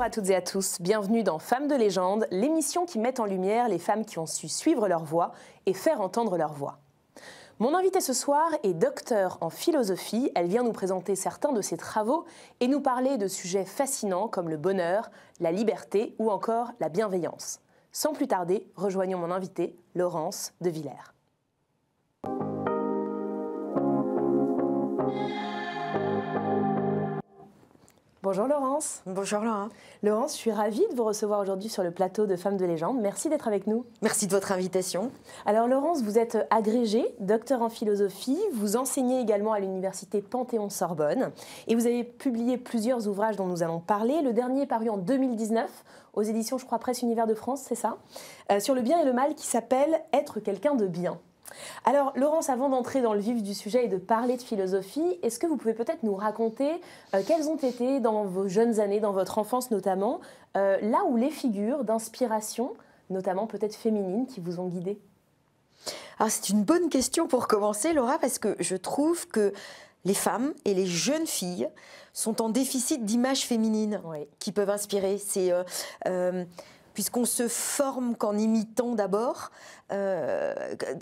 Bonjour à toutes et à tous, bienvenue dans Femmes de légende, l'émission qui met en lumière les femmes qui ont su suivre leur voix et faire entendre leur voix. Mon invitée ce soir est docteur en philosophie, elle vient nous présenter certains de ses travaux et nous parler de sujets fascinants comme le bonheur, la liberté ou encore la bienveillance. Sans plus tarder, rejoignons mon invitée, Laurence de Villers. Bonjour Laurence. Bonjour Laurent. Laurence, je suis ravie de vous recevoir aujourd'hui sur le plateau de Femmes de légende. Merci d'être avec nous. Merci de votre invitation. Alors Laurence, vous êtes agrégée, docteur en philosophie, vous enseignez également à l'université Panthéon-Sorbonne et vous avez publié plusieurs ouvrages dont nous allons parler. Le dernier est paru en 2019 aux éditions, je crois, Presse Univers de France, c'est ça, euh, sur le bien et le mal qui s'appelle Être quelqu'un de bien. Alors, Laurence, avant d'entrer dans le vif du sujet et de parler de philosophie, est-ce que vous pouvez peut-être nous raconter euh, quelles ont été, dans vos jeunes années, dans votre enfance notamment, euh, là où les figures d'inspiration, notamment peut-être féminines, qui vous ont guidé Alors, ah, c'est une bonne question pour commencer, Laura, parce que je trouve que les femmes et les jeunes filles sont en déficit d'images féminines qui peuvent inspirer. C'est. Euh, puisqu'on se forme qu'en imitant d'abord. Euh,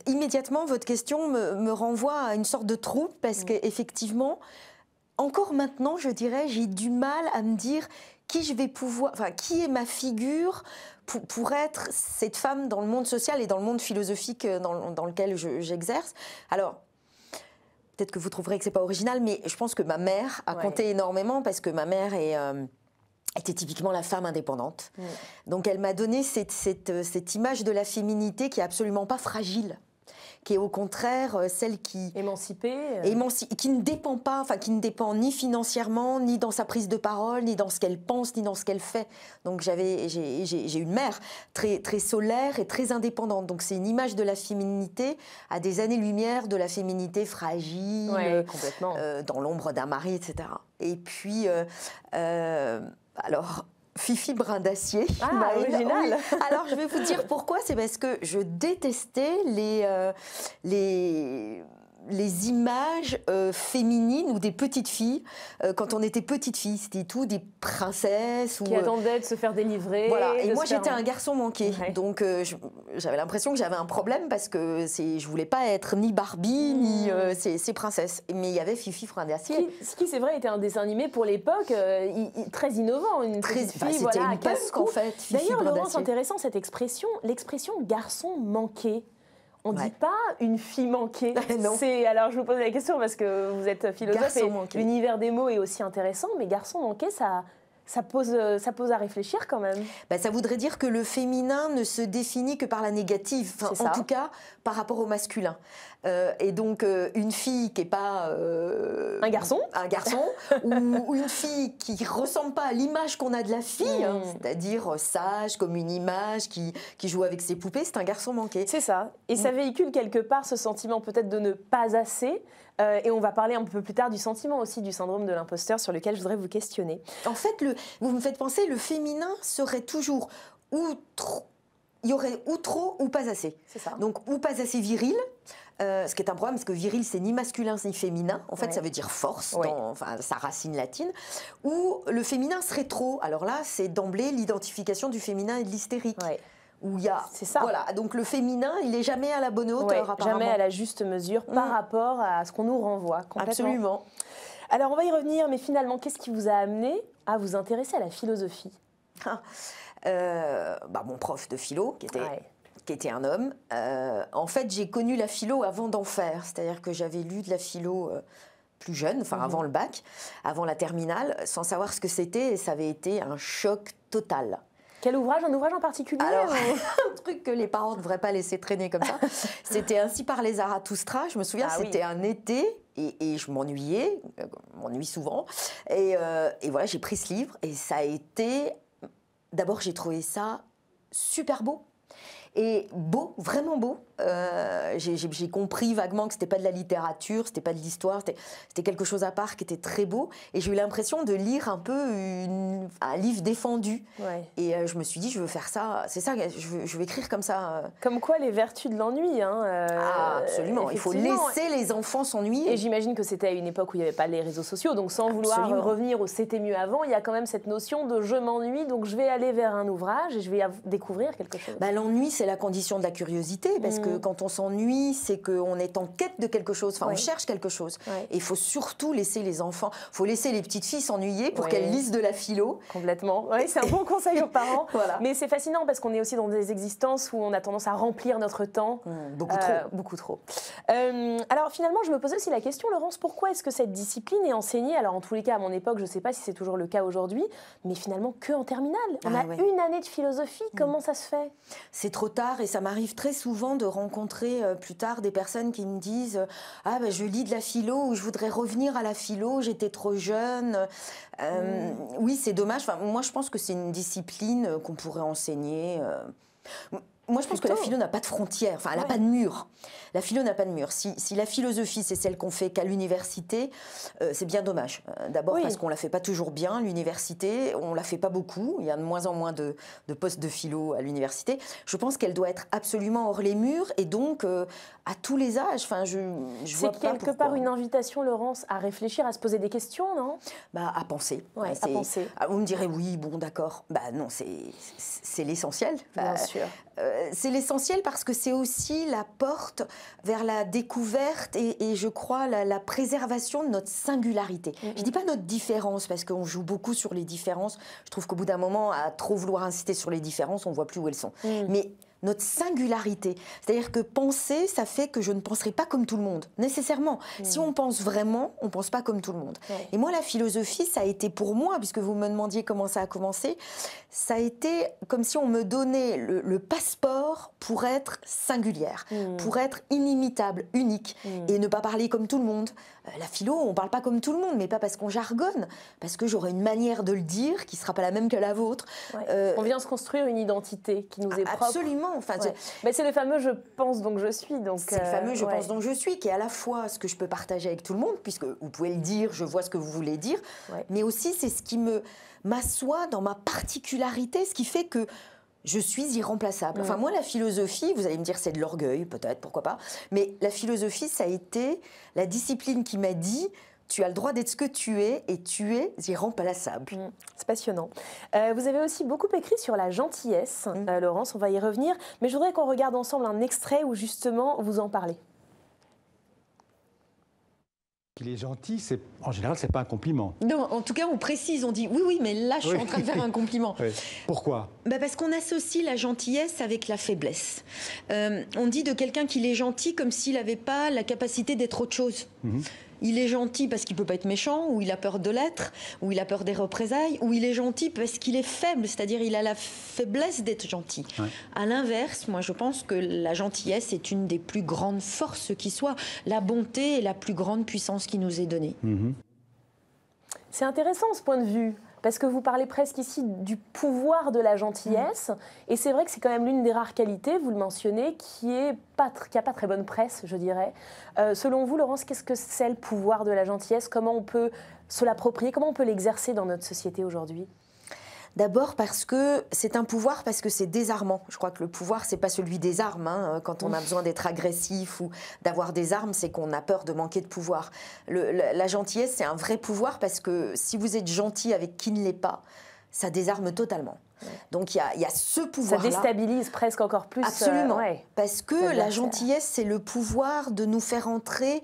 immédiatement, votre question me, renvoie à une sorte de troupe, parce mm. qu'effectivement, encore maintenant, je dirais, j'ai du mal à me dire qui je vais pouvoir, enfin, qui est ma figure pour, être cette femme dans le monde social et dans le monde philosophique euh, dans, lequel j'exerce. Alors, peut-être que vous trouverez que ce n'est pas original, mais je pense que ma mère a compté énormément parce que ma mère est euh, était typiquement la femme indépendante. Mm. Donc elle m'a donné euh, cette, image de la féminité qui est absolument pas fragile qui est au contraire euh, celle qui émancipée, euh. qui ne dépend pas, enfin qui ne dépend ni financièrement, ni dans sa prise de parole, ni dans ce qu'elle pense, ni dans ce qu'elle fait. Donc j'avais, j'ai une mère très très solaire et très indépendante. Donc c'est une image de la féminité à des années-lumière de la féminité fragile, complètement. dans l'ombre d'un mari, etc. Et puis alors, Fifi Brin d'Acier. Ah, original Alors, je vais vous dire pourquoi. C'est parce que je détestais les, euh, les les images euh, féminines ou des petites filles euh, quand on était petite fille. C'était tout des princesses. Ou, qui euh, attendaient de se faire délivrer. Voilà. Et moi, j'étais un garçon manqué. Donc, j'avais l'impression que j'avais un problème parce que je voulais pas être ni Barbie, mmh. ni ces, princesses. Mais il y avait Fifi Frein Ce qui, c'est vrai, était un dessin animé pour l'époque très innovant. Une petite bah, fille, voilà, C'était une casque, en fait. D'ailleurs, Laurence, intéressant cette expression, l'expression garçon manqué. On ne dit pas une fille manquée. c'est alors je vous pose la question parce que vous êtes philosophe et l'univers des mots est aussi intéressant, mais garçon manqué, ça ça pose, euh, ça pose à réfléchir quand même. Bah, ça voudrait dire que le féminin ne se définit que par la négative, en tout cas par rapport au masculin. Euh, et donc euh, une fille qui n'est pas... un garçon Un garçon, ou, une fille qui ne ressemble pas à l'image qu'on a de la fille, hein. hmm. c'est-à-dire sage, comme une image, qui, joue avec ses poupées, c'est un garçon manqué. C'est ça. Et ça hmm. véhicule quelque part ce sentiment peut-être de ne pas assez, euh, et on va parler un peu plus tard du sentiment aussi du syndrome de l'imposteur sur lequel je voudrais vous questionner. En fait, vous me faites penser, le féminin serait toujours ou trop il y aurait ou trop ou pas assez. C'est Ça. Donc ou pas assez viril, euh, ce qui est un problème parce que viril c'est ni masculin ni féminin. En fait, ça veut dire force, dans, enfin sa racine latine. Ou le féminin serait trop. Alors là, c'est d'emblée l'identification du féminin et de l'hystérique où y a. C'est ça. Voilà, donc le féminin, il n'est jamais à la bonne hauteur, il apparemment. Jamais à la juste mesure par mm. rapport à ce qu'on nous renvoie. Absolument. Alors on va y revenir, mais finalement, qu'est-ce qui vous a amené à vous intéresser à la philosophie ah, euh, bah, Mon prof de philo, qui était. un homme. Euh, en fait, j'ai connu la philo avant d'en faire, c'est-à-dire que j'avais lu de la philo euh, plus jeune, enfin avant mhm. le bac, avant la terminale, sans savoir ce que c'était, et ça avait été un choc total. Quel ouvrage Un ouvrage en particulier un truc que les parents ne devraient pas laisser traîner comme ça. c'était Ainsi par les Zarathustra. Je me souviens, ah c'était un été et, je m'ennuyais, euh, m'ennuie souvent. Euh, et voilà, j'ai pris ce livre et ça a été. D'abord, j'ai trouvé ça super beau. Et beau, vraiment beau. Euh, j'ai compris vaguement que c'était pas de la littérature, c'était pas de l'histoire, c'était quelque chose à part qui était très beau. Et j'ai eu l'impression de lire un peu une, un livre défendu. Et euh, je me suis dit, je veux faire ça, c'est ça, je veux, écrire comme ça. Euh. Comme quoi les vertus de l'ennui. Hein, ah, absolument, il faut laisser les enfants s'ennuyer. Et j'imagine que c'était à une époque où il n'y avait pas les réseaux sociaux, donc sans vouloir revenir au c'était mieux avant, il y a quand même cette notion de je m'ennuie, donc je vais aller vers un ouvrage et je vais découvrir quelque chose. Bah, L'ennui, la condition de la curiosité, parce que mm. quand on s'ennuie, c'est qu'on est en quête de quelque chose, enfin on cherche quelque chose. Et il faut surtout laisser les enfants, faut laisser les petites filles s'ennuyer pour qu'elles lisent de la philo. Complètement. c'est un bon conseil aux parents. Mais c'est fascinant parce qu'on est aussi dans des existences où on a tendance à remplir notre temps. Mm, beaucoup trop. Euh, beaucoup trop. Euh, alors finalement, je me posais aussi la question, Laurence, pourquoi est-ce que cette discipline est enseignée Alors en tous les cas, à mon époque, je ne sais pas si c'est toujours le cas aujourd'hui, mais finalement que en terminale. On ah a une année de philosophie. Mm. Comment ça se fait C'est trop tard et ça m'arrive très souvent de rencontrer euh, plus tard des personnes qui me disent ah ben je lis de la philo ou je voudrais revenir à la philo j'étais trop jeune euh, mm. oui c'est dommage moi je pense que c'est une discipline euh, qu'on pourrait enseigner moi, je pense que la philo n'a pas de frontières, enfin, elle n'a pas de mur. La philo n'a pas de mur. Si, si la philosophie, c'est celle qu'on fait qu'à l'université, euh, c'est bien dommage. Euh, d'abord parce qu'on ne la fait pas toujours bien, l'université, on ne la fait pas beaucoup. Il y a de moins en moins de, de postes de philo à l'université. Je pense qu'elle doit être absolument hors les murs et donc euh, à tous les âges. Enfin, je, je c'est quelque part une invitation, Laurence, à réfléchir, à se poser des questions, non bah, À penser. à penser. Ah, on me direz, oui, bon, d'accord. Bah non, c'est l'essentiel. Bien bah, sûr c'est l'essentiel parce que c'est aussi la porte vers la découverte et, je crois la, préservation de notre singularité. Je mm-hmm. Je dis pas notre différence parce qu'on joue beaucoup sur les différences. Je trouve qu'au bout d'un moment, à trop vouloir insister sur les différences, on ne voit plus où elles sont. Mm. Mais notre singularité. C'est-à-dire que penser, ça fait que je ne penserai pas comme tout le monde, nécessairement. Si hmm. on pense vraiment, on ne pense pas comme tout le monde. Et moi, la philosophie, ça a été pour moi, puisque vous me demandiez comment ça a commencé, ça a été comme si on me donnait le, passeport pour être singulière, hmm. pour être inimitable, unique, hmm. et ne pas parler comme tout le monde. Euh, la philo, on ne parle pas comme tout le monde, mais pas parce qu'on jargonne, parce que j'aurai une manière de le dire qui ne sera pas la même que la vôtre. Euh, on vient se construire une identité qui nous est propre. Absolument. Mais c'est le fameux je pense donc je suis. Donc c'est le euh, fameux je pense donc je suis qui est à la fois ce que je peux partager avec tout le monde puisque vous pouvez le dire, je vois ce que vous voulez dire, mais aussi c'est ce qui me m'assoit dans ma particularité, ce qui fait que je suis irremplaçable. Enfin, mm. moi, la philosophie, vous allez me dire, c'est de l'orgueil, peut-être, pourquoi pas. Mais la philosophie, ça a été la discipline qui m'a dit, tu as le droit d'être ce que tu es et tu es irremplaçable. sable mm, C'est passionnant. Euh, vous avez aussi beaucoup écrit sur la gentillesse, mm. euh, Laurence, on va y revenir, mais je voudrais qu'on regarde ensemble un extrait où justement vous en parlez. Qu'il est gentil, en général, c'est pas un compliment. Non, en tout cas, on précise, on dit oui, oui, mais là, je suis en train de faire un compliment. Pourquoi bah, parce qu'on associe la gentillesse avec la faiblesse. Euh, on dit de quelqu'un qu'il est gentil comme s'il n'avait pas la capacité d'être autre chose. Mhm. Il est gentil parce qu'il peut pas être méchant, ou il a peur de l'être, ou il a peur des représailles, ou il est gentil parce qu'il est faible, c'est-à-dire il a la faiblesse d'être gentil. À l'inverse, moi je pense que la gentillesse est une des plus grandes forces qui soit. La bonté est la plus grande puissance qui nous est donnée. Mhm. C'est intéressant ce point de vue parce que vous parlez presque ici du pouvoir de la gentillesse, mm. et c'est vrai que c'est quand même l'une des rares qualités, vous le mentionnez, qui n'a pas très bonne presse, je dirais. Euh, selon vous, Laurence, qu'est-ce que c'est le pouvoir de la gentillesse Comment on peut se l'approprier Comment on peut l'exercer dans notre société aujourd'hui D'abord parce que c'est un pouvoir, parce que c'est désarmant. Je crois que le pouvoir, c'est pas celui des armes. Hein, quand on a besoin d'être agressif ou d'avoir des armes, c'est qu'on a peur de manquer de pouvoir. la, gentillesse, c'est un vrai pouvoir parce que si vous êtes gentil avec qui ne l'est pas, ça désarme totalement. Donc il y, a ce pouvoir. -là. Ça déstabilise presque encore plus. Euh, Absolument. Parce que la gentillesse, c'est le pouvoir de nous faire entrer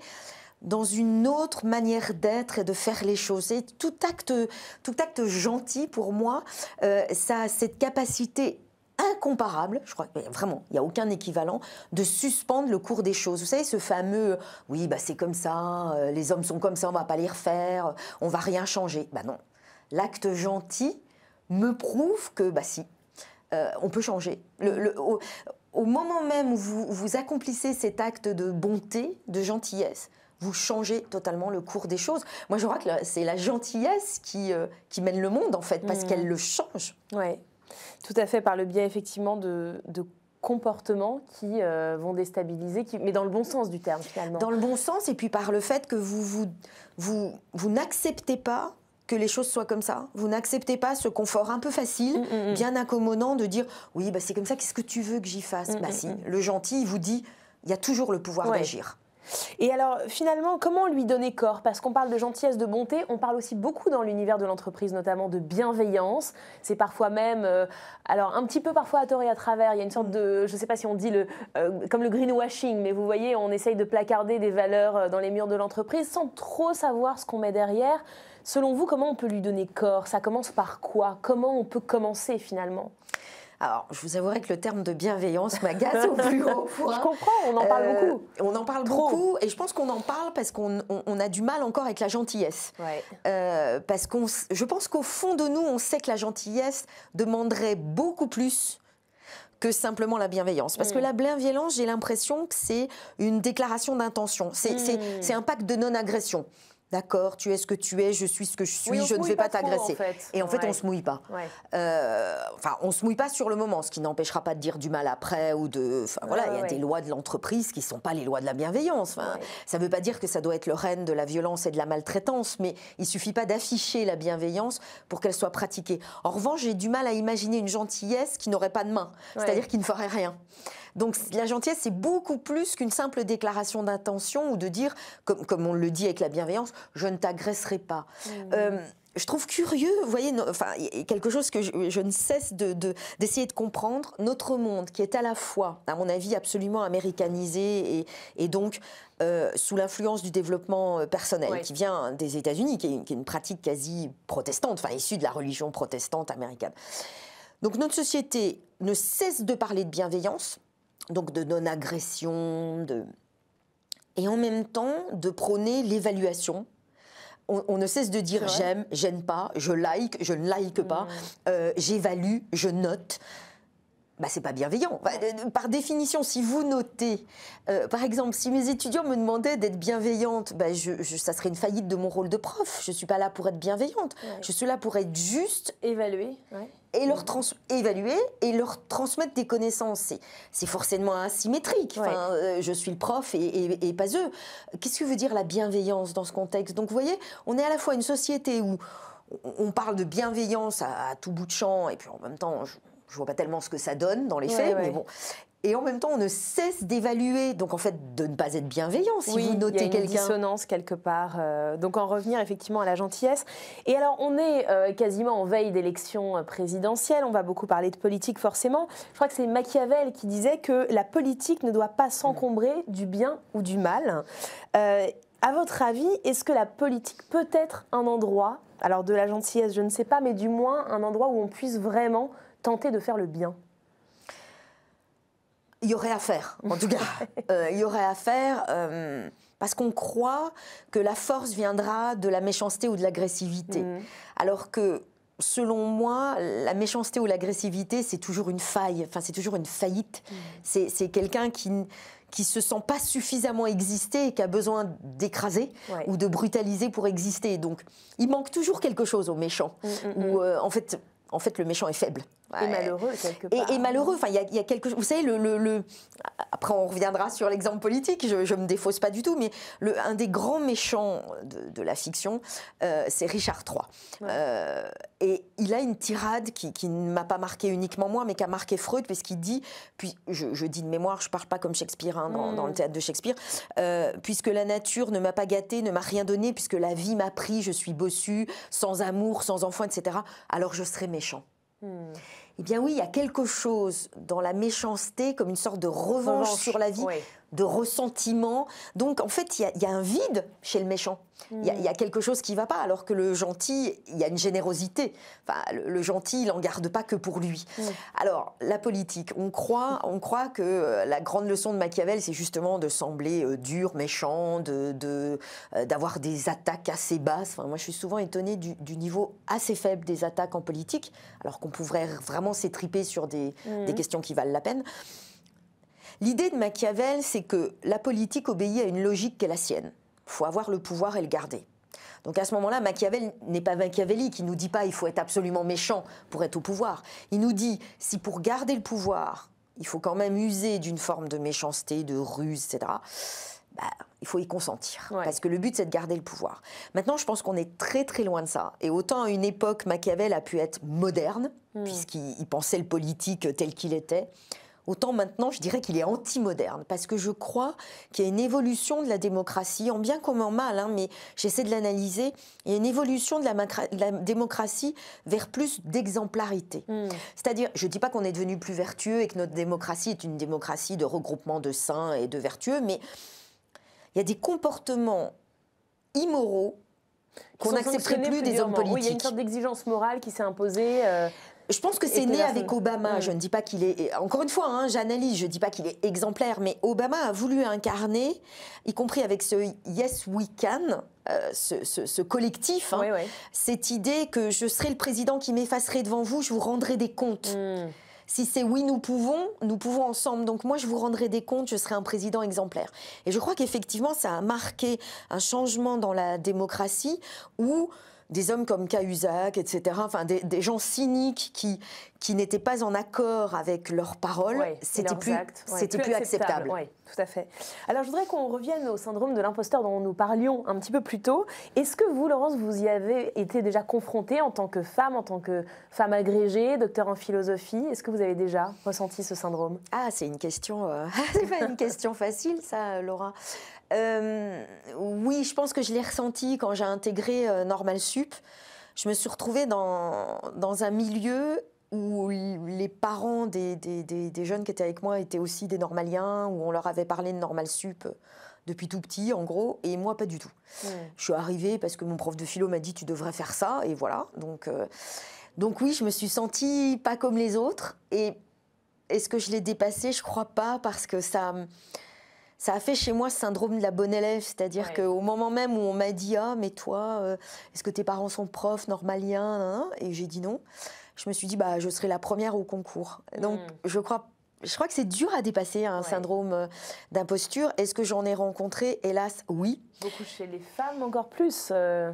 dans une autre manière d'être et de faire les choses. Et tout acte, tout acte gentil, pour moi, euh, ça a cette capacité incomparable, je crois vraiment, il n'y a aucun équivalent, de suspendre le cours des choses. Vous savez, ce fameux « oui, bah, c'est comme ça, euh, les hommes sont comme ça, on ne va pas les refaire, on va rien changer bah, ». non, l'acte gentil me prouve que, bah si, euh, on peut changer. au, moment même où vous accomplissez cet acte de bonté, de gentillesse, vous changez totalement le cours des choses. Moi, je crois que c'est la gentillesse qui, euh, qui mène le monde, en fait, parce mm. qu'elle le change. Oui, tout à fait, par le biais, effectivement, de, comportements qui euh, vont déstabiliser, mais dans le bon sens du terme, finalement. Dans le bon sens, et puis par le fait que vous, vous, vous, vous n'acceptez pas que les choses soient comme ça. Vous n'acceptez pas ce confort un peu facile, mm, mm, bien accommodant de dire oui, bah, c'est comme ça, qu'est-ce que tu veux que j'y fasse Bah si, le gentil, il vous dit, il y a toujours le pouvoir d'agir. Et alors, finalement, comment lui donner corps Parce qu'on parle de gentillesse, de bonté, on parle aussi beaucoup dans l'univers de l'entreprise, notamment de bienveillance. C'est parfois même, euh, alors un petit peu parfois à tort et à travers, il y a une sorte de, je ne sais pas si on dit le, euh, comme le greenwashing, mais vous voyez, on essaye de placarder des valeurs euh, dans les murs de l'entreprise sans trop savoir ce qu'on met derrière. Selon vous, comment on peut lui donner corps Ça commence par quoi Comment on peut commencer finalement alors, je vous avouerai que le terme de bienveillance m'agace au plus haut point. Je comprends, on en parle euh, beaucoup. On en parle beaucoup, et je pense qu'on en parle parce qu'on a du mal encore avec la gentillesse. Euh, parce qu'on, je pense qu'au fond de nous, on sait que la gentillesse demanderait beaucoup plus que simplement la bienveillance. Parce que mm. la bienveillance, j'ai l'impression que c'est une déclaration d'intention. C'est, c'est mm. un pacte de non-agression. D'accord, tu es ce que tu es, je suis ce que je suis, je ne vais pas, t'agresser. Et en fait, on ne se mouille pas. Euh, enfin, on ne se mouille pas sur le moment, ce qui n'empêchera pas de dire du mal après ou de. voilà, il y a des lois de l'entreprise qui ne sont pas les lois de la bienveillance. ça ne veut pas dire que ça doit être le règne de la violence et de la maltraitance, mais il ne suffit pas d'afficher la bienveillance pour qu'elle soit pratiquée. En revanche, j'ai du mal à imaginer une gentillesse qui n'aurait pas de main, c'est-à-dire qui ne ferait rien. Donc la gentillesse, c'est beaucoup plus qu'une simple déclaration d'intention ou de dire, comme, on le dit avec la bienveillance, je ne t'agresserai pas. Mmh. Euh, je trouve curieux, vous voyez, enfin, quelque chose que je, ne cesse d'essayer de, d'essayer de, comprendre, notre monde qui est à la fois, à mon avis, absolument américanisé et, et donc euh, sous l'influence du développement euh, personnel qui vient des États-Unis, qui, qui, est une pratique quasi protestante, enfin issue de la religion protestante américaine. Donc notre société ne cesse de parler de bienveillance, donc de non-agression, de... et en même temps de prôner l'évaluation. On, ne cesse de dire j'aime, j'aime pas, je like, je ne like pas, mm. euh, j'évalue, je note. Bah, c'est pas bienveillant. Euh, euh, par définition, si vous notez, par exemple, si mes étudiants me demandaient d'être bienveillante, bah, ça serait une faillite de mon rôle de prof. Je ne suis pas là pour être bienveillante. Je suis là pour être juste. Évaluer et leur évaluer et leur transmettre des connaissances. C'est forcément asymétrique. Euh, je suis le prof et, pas eux. Qu'est-ce que veut dire la bienveillance dans ce contexte Donc vous voyez, on est à la fois une société où on parle de bienveillance à, tout bout de champ et puis en même temps... Je, ne vois pas tellement ce que ça donne dans les faits, mais bon et en même temps, on ne cesse d'évaluer. Donc, en fait, de ne pas être bienveillant si vous notez quelqu'un. Il une dissonance quelque part. Euh, donc, en revenir effectivement à la gentillesse. Et alors, on est euh, quasiment en veille d'élections euh, présidentielles. On va beaucoup parler de politique, forcément. Je crois que c'est Machiavel qui disait que la politique ne doit pas s'encombrer du bien ou du mal. à votre avis, est-ce que la politique peut être un endroit, alors de la gentillesse, je ne sais pas, mais du moins un endroit où on puisse vraiment tenter de faire le bien il y aurait à faire, en tout cas. Euh, il y aurait à faire. Euh, parce qu'on croit que la force viendra de la méchanceté ou de l'agressivité. Mm. Alors que selon moi, la méchanceté ou l'agressivité, c'est toujours une faille, enfin, c'est toujours une faillite. Mm. C'est quelqu'un qui qui se sent pas suffisamment exister et qui a besoin d'écraser ou de brutaliser pour exister. Donc, il manque toujours quelque chose au méchant. Mm, ou euh, en fait, en fait, le méchant est faible. Bah, et euh, malheureux, quelque part. Et, malheureux, enfin, il y, a quelque chose. Vous savez, le, après, on reviendra sur l'exemple politique, je ne me défausse pas du tout, mais le, un des grands méchants de, la fiction, euh, c'est Richard III. Euh, et il a une tirade qui, ne m'a pas marqué uniquement moi, mais qui a marqué Freud, puisqu'il dit, puis je, dis de mémoire, je ne parle pas comme Shakespeare hein, mm. dans, le théâtre de Shakespeare, puisque la nature ne m'a pas gâté, ne m'a rien donné, puisque la vie m'a pris, je suis bossu, sans amour, sans enfant, etc., alors je serai méchant. Eh bien oui, il y a quelque chose dans la méchanceté comme une sorte de revanche, sur la vie de ressentiment. Donc en fait, il y, a un vide chez le méchant. Il y, a quelque chose qui ne va pas, alors que le gentil, il y a une générosité. le, gentil, il n'en garde pas que pour lui. Alors, la politique, on croit, on croit que euh, la grande leçon de Machiavel, c'est justement de sembler euh, dur, méchant, d'avoir de, de, euh, des attaques assez basses. moi, je suis souvent étonnée du, niveau assez faible des attaques en politique, alors qu'on pourrait vraiment s'étriper sur des mhm. questions qui valent la peine. L'idée de Machiavel, c'est que la politique obéit à une logique qui est la sienne. Il faut avoir le pouvoir et le garder. Donc à ce moment-là, Machiavel n'est pas Machiavelli qui nous dit pas il faut être absolument méchant pour être au pouvoir. Il nous dit si pour garder le pouvoir, il faut quand même user d'une forme de méchanceté, de ruse, etc. Bah, il faut y consentir. Parce que le but, c'est de garder le pouvoir. Maintenant, je pense qu'on est très très loin de ça. Et autant à une époque, Machiavel a pu être moderne, hmm. puisqu'il pensait le politique tel qu'il était. Autant maintenant, je dirais qu'il est anti-moderne, parce que je crois qu'il y a une évolution de la démocratie, en bien comme en mal, hein, mais j'essaie de l'analyser. Il y a une évolution de la, démocratie vers plus d'exemplarité. Hmm. C'est-à-dire, je ne dis pas qu'on est devenu plus vertueux et que notre démocratie est une démocratie de regroupement de saints et de vertueux, mais il y a des comportements immoraux qu'on n'accepterait plus, des hommes politiques. Oui, il y a une sorte d'exigence morale qui s'est imposée. Euh, je pense que c'est né avec Obama. Mm. Je ne dis pas qu'il est. Encore une fois, hein, j'analyse, je ne dis pas qu'il est exemplaire, mais Obama a voulu incarner, y compris avec ce Yes We Can, euh, ce, collectif, hein, cette idée que je serai le président qui m'effacerait devant vous, je vous rendrai des comptes. Mm. Si c'est oui, nous pouvons, nous pouvons ensemble. Donc moi, je vous rendrai des comptes, je serai un président exemplaire. Et je crois qu'effectivement, ça a marqué un changement dans la démocratie où des hommes comme Cahuzac, etc., enfin, des, gens cyniques qui, qui n'étaient pas en accord avec leurs paroles, c'était plus, c'était plus, acceptable. Oui, tout à fait. Alors je voudrais qu'on revienne au syndrome de l'imposteur dont nous parlions un petit peu plus tôt. Est-ce que vous, Laurence, vous y avez été déjà confrontée en tant que femme, en tant que femme agrégée, docteur en philosophie Est-ce que vous avez déjà ressenti ce syndrome Ah, c'est une question, euh, c'est pas une question facile, ça, Laura. Euh, oui, je pense que je l'ai ressenti quand j'ai intégré euh, Normal Sup. Je me suis retrouvée dans, dans un milieu où les parents des, des, jeunes qui étaient avec moi étaient aussi des normaliens, où on leur avait parlé de Normal Sup euh, depuis tout petit, en gros, et moi, pas du tout. Je suis arrivée parce que mon prof de philo m'a dit tu devrais faire ça, et voilà. Donc, donc oui, je me suis sentie pas comme les autres, et est-ce que je l'ai dépassé Je crois pas, parce que ça ça a fait chez moi ce syndrome de la bonne élève, c'est-à-dire qu'au moment même où on m'a dit ah mais toi, euh, est-ce que tes parents sont profs, normaliens, et j'ai dit non, je me suis dit bah je serai la première au concours. Donc hmm. je crois je crois que c'est dur à dépasser hein, un syndrome euh, d'imposture. Est-ce que j'en ai rencontré Hélas, oui. Beaucoup chez les femmes encore plus. Euh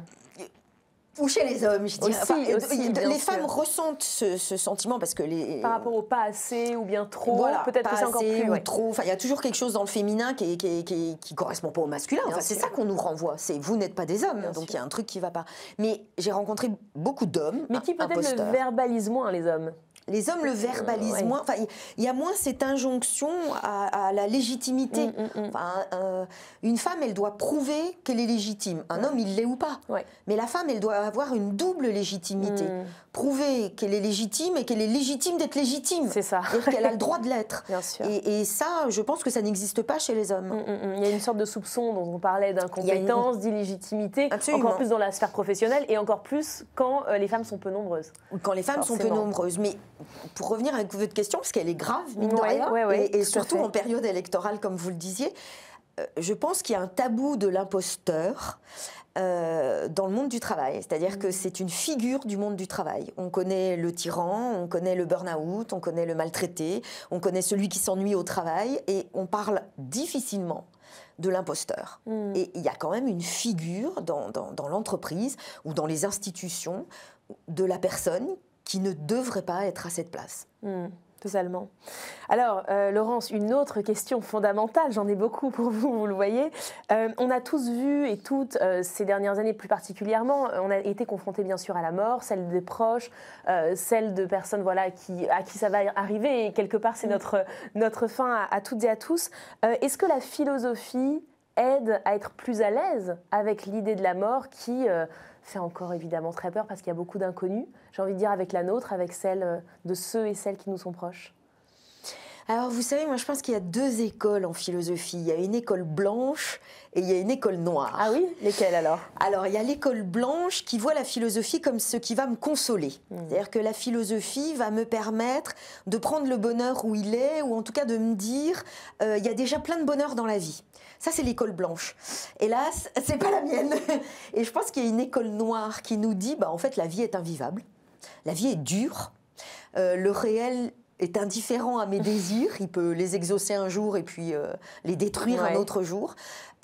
ou chez les hommes, je dirais. Euh, les femmes ressentent ce, sentiment parce que les par rapport au pas assez ou bien trop, peut-être que c'est encore plus trop. il y a toujours quelque chose dans le féminin qui qui, correspond pas au masculin. c'est ça qu'on nous renvoie. C'est vous n'êtes pas des hommes, donc il y a un truc qui va pas. Mais j'ai rencontré beaucoup d'hommes, mais qui peut-être le verbalisent moins les hommes les hommes le verbalisent moins. il y a moins cette injonction à, la légitimité. Mm, mm, mm. Euh, une femme, elle doit prouver qu'elle est légitime. Un homme, il l'est ou pas. Mais la femme, elle doit avoir une double légitimité. Prouver qu'elle est légitime et qu'elle est légitime d'être légitime. C'est ça. qu'elle a le droit de l'être. Et, et, ça, je pense que ça n'existe pas chez les hommes. Il y a une sorte de soupçon dont on parlait d'incompétence, d'illégitimité, encore plus dans la sphère professionnelle et encore plus quand euh, les femmes sont peu nombreuses. Quand les femmes sont peu nombreuses. Mais pour revenir avec votre question, parce qu'elle est grave, mine de rien, et, surtout en période électorale, comme vous le disiez, euh, je pense qu'il y a un tabou de l'imposteur. Euh, dans le monde du travail. C'est-à-dire que mm. c'est une figure du monde du travail. On connaît le tyran, on connaît le burn-out, on connaît le maltraité, on connaît celui qui s'ennuie au travail et on parle difficilement de l'imposteur. Mm. Et il y a quand même une figure dans, dans l'entreprise ou dans les institutions de la personne qui ne devrait pas être à cette place. Tout hmm, Totalement. Alors, euh, Laurence, une autre question fondamentale, j'en ai beaucoup pour vous, vous le voyez. Euh, on a tous vu, et toutes euh, ces dernières années plus particulièrement, on a été confrontés bien sûr à la mort, celle des proches, celle de personnes voilà, qui, à qui ça va arriver, et quelque part c'est hmm. notre, notre fin à, à toutes et à tous. Est-ce que la philosophie aide à être plus à l'aise avec l'idée de la mort qui fait encore évidemment très peur parce qu'il y a beaucoup d'inconnus, j'ai envie de dire avec la nôtre, avec celle euh, de ceux et celles qui nous sont proches. Alors, vous savez, moi, je pense qu'il y a deux écoles en philosophie. Il y a une école blanche et il y a une école noire. Ah oui Lesquelles alors Alors, il y a l'école blanche qui voit la philosophie comme ce qui va me consoler. Hmm. C'est-à-dire que la philosophie va me permettre de prendre le bonheur où il est, ou en tout cas de me dire, euh, il y a déjà plein de bonheur dans la vie. Ça, c'est l'école blanche. Hélas, c'est pas la mienne. Et je pense qu'il y a une école noire qui nous dit, bah, en fait, la vie est invivable, la vie est dure, euh, le réel est indifférent à mes désirs, il peut les exaucer un jour et puis euh, les détruire un autre jour,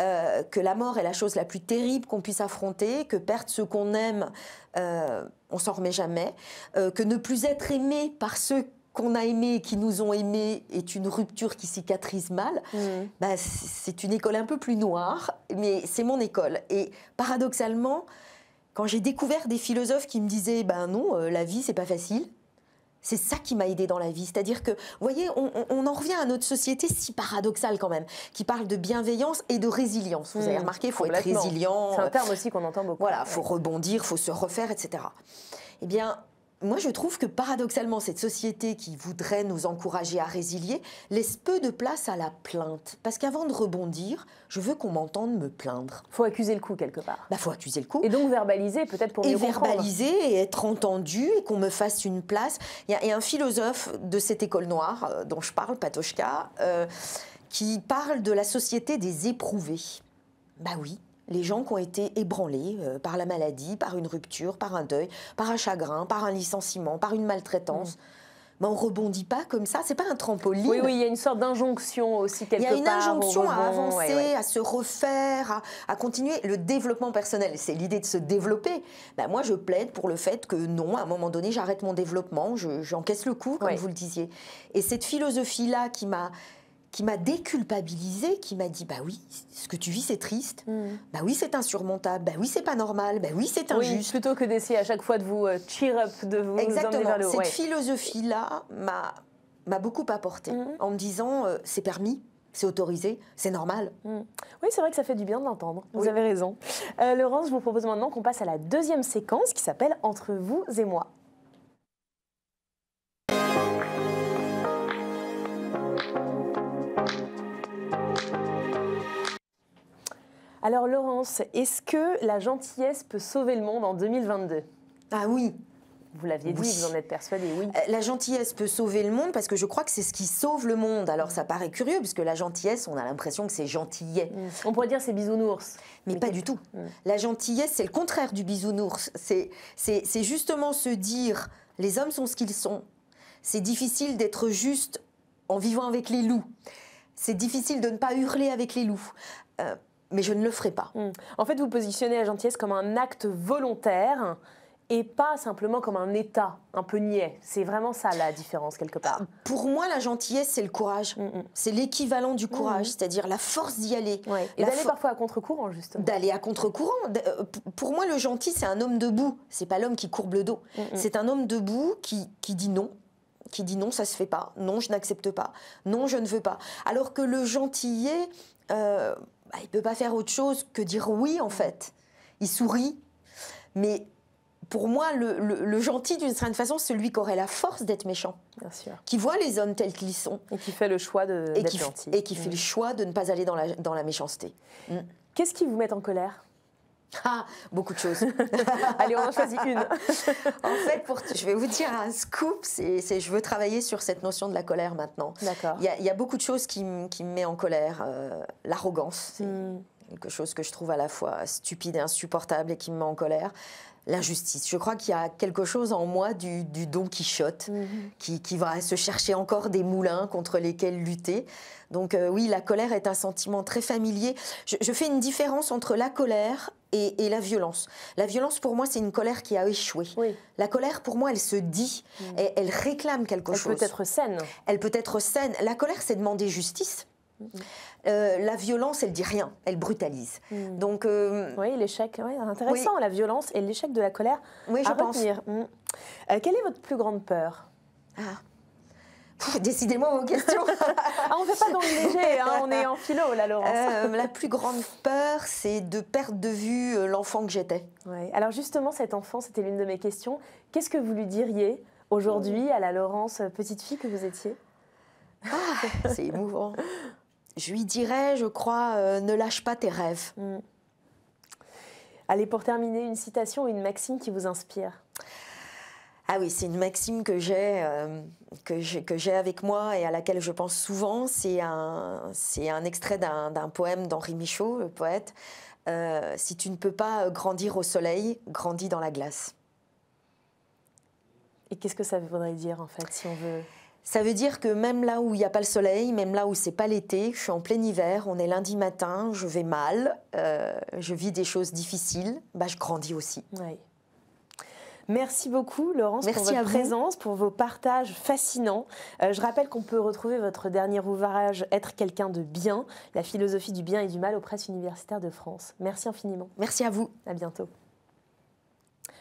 euh, que la mort est la chose la plus terrible qu'on puisse affronter, que perdre ce qu'on aime, euh, on s'en remet jamais, que ne plus être aimé par ceux qu'on a aimé et qui nous ont aimés est une rupture qui cicatrise mal, mm. bah, c'est une école un peu plus noire, mais c'est mon école. Et paradoxalement, quand j'ai découvert des philosophes qui me disaient ben non, la vie c'est pas facile, c'est ça qui m'a aidé dans la vie. C'est-à-dire que, vous voyez, on, en revient à notre société si paradoxale quand même, qui parle de bienveillance et de résilience. Vous avez hmm, remarqué, il faut être résilient. C'est un euh, terme aussi qu'on entend beaucoup. Voilà, il faut rebondir, il faut se refaire, etc. Eh bien, moi, je trouve que paradoxalement, cette société qui voudrait nous encourager à résilier laisse peu de place à la plainte. Parce qu'avant de rebondir, je veux qu'on m'entende me plaindre. Faut accuser le coup quelque part. Bah, faut accuser le coup. Et donc verbaliser peut-être pour mieux Et verbaliser et être entendu et qu'on me fasse une place. Il y, a un philosophe de cette école noire euh, dont je parle, Patochka, euh, qui parle de la société des éprouvés. Bah oui, les gens qui ont été ébranlés euh, par la maladie, par une rupture, par un deuil, par un chagrin, par un licenciement, par une maltraitance. Mm. on ne rebondit pas comme ça, c'est pas un trampoline. Oui, il y a une sorte d'injonction aussi quelque part. Il y a une injonction à avancer, à se refaire, à, continuer le développement personnel. C'est l'idée de se développer. Ben, moi, je plaide pour le fait que non, à un moment donné, j'arrête mon développement, j'encaisse le coup, comme vous le disiez. Et cette philosophie-là qui m'a qui m'a déculpabilisé, qui m'a dit bah oui, ce que tu vis c'est triste, hmm. bah oui c'est insurmontable, bah oui c'est pas normal, bah oui c'est injuste. plutôt que d'essayer à chaque fois de vous euh, cheer up, de vous Exactement. vers Cette philosophie là m'a m'a beaucoup apporté hmm. en me disant euh, c'est permis, c'est autorisé, c'est normal. Hmm. Oui, c'est vrai que ça fait du bien de l'entendre. Vous avez raison. Euh, Laurence, je vous propose maintenant qu'on passe à la deuxième séquence qui s'appelle Entre vous et moi. Alors Laurence, est-ce que la gentillesse peut sauver le monde en 2022 Ah oui, vous l'aviez dit, vous en êtes persuadée, oui. Euh, la gentillesse peut sauver le monde parce que je crois que c'est ce qui sauve le monde. Alors ça paraît curieux puisque la gentillesse, on a l'impression que c'est gentillet. Mm. On pourrait dire c'est bisounours. Mais, pas du tout. Mm. La gentillesse, c'est le contraire du bisounours. C'est justement se dire les hommes sont ce qu'ils sont. C'est difficile d'être juste en vivant avec les loups. C'est difficile de ne pas hurler avec les loups. Euh, mais je ne le ferai pas. Mm. En fait, vous positionnez la gentillesse comme un acte volontaire et pas simplement comme un état un peu niais. C'est vraiment ça la différence quelque part. pour moi, la gentillesse, c'est le courage. Mm, mm. C'est l'équivalent du courage, c'est-à-dire la force d'y aller. Et d'aller parfois à contre-courant, justement. D'aller à contre-courant. Euh, pour moi, le gentil, c'est un homme debout. C'est pas l'homme qui courbe le dos. C'est un homme debout qui, qui dit non, qui dit non, ça se fait pas, non, je n'accepte pas, non, je ne veux pas. Alors que le gentillet, euh, bah, il ne peut pas faire autre chose que dire oui, en fait. Il sourit. Mais pour moi, le, gentil, d'une certaine façon, c'est celui qui aurait la force d'être méchant. Bien sûr. Qui voit les hommes tels qu'ils sont. Et qui fait le choix de, et gentil. Et qui fait mm. le choix de ne pas aller dans la, dans la méchanceté. Mm. Qu'est-ce qui vous met en colère ah, beaucoup de choses. Allez, on en choisit une. en fait, je vais vous dire un scoop, c'est je veux travailler sur cette notion de la colère maintenant. Il y, a beaucoup de choses qui, me mettent en colère. Euh, l'arrogance, hmm. quelque chose que je trouve à la fois stupide et insupportable et qui me met en colère. L'injustice. Je crois qu'il y a quelque chose en moi du, Don Quichotte hmm. qui, va se chercher encore des moulins contre lesquels lutter. Donc euh, oui, la colère est un sentiment très familier. je fais une différence entre la colère et, la violence. La violence, pour moi, c'est une colère qui a échoué. La colère, pour moi, elle se dit, mm. elle, réclame quelque chose. Elle peut être saine. Elle peut être saine. La colère, c'est demander justice. Euh, la violence, elle dit rien, elle brutalise. Mm. Donc euh, oui, l'échec, oui, intéressant, la violence et l'échec de la colère. Oui, à je pense. Mm. Euh, quelle est votre plus grande peur ah. Décidément vos questions. Ah, on ne fait pas dans le hein, on est en philo là, Laurence. Euh, la plus grande peur, c'est de perdre de vue euh, l'enfant que j'étais. Alors justement, cet enfant, c'était l'une de mes questions. Qu'est-ce que vous lui diriez aujourd'hui à la Laurence, euh, petite fille que vous étiez ah, C'est émouvant. Je lui dirais, je crois, ne lâche pas tes rêves. Hmm. Allez, pour terminer, une citation ou une maxime qui vous inspire ah oui, c'est une maxime euh, que j'ai que j'ai avec moi et à laquelle je pense souvent. C'est un c'est un extrait d'un poème d'Henri Michaud, le poète. Euh, si tu ne peux pas grandir au soleil, grandis dans la glace. Et qu'est-ce que ça voudrait dire en fait, si on veut ça veut dire que même là où il n'y a pas le soleil, même là où c'est pas l'été, je suis en plein hiver, on est lundi matin, je vais mal, euh, je vis des choses difficiles, bah je grandis aussi. Oui. Merci beaucoup, Laurence, pour votre présence, pour vos partages fascinants. Euh, je rappelle qu'on peut retrouver votre dernier ouvrage, Être quelqu'un de bien, la philosophie du bien et du mal aux presses universitaires de France. Merci infiniment. Merci à vous. À bientôt.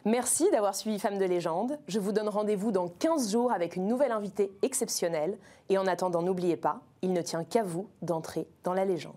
Merci d'avoir suivi femme de légende. Je vous donne rendez-vous dans 15 jours avec une nouvelle invitée exceptionnelle. Et en attendant, n'oubliez pas, il ne tient qu'à vous d'entrer dans la légende.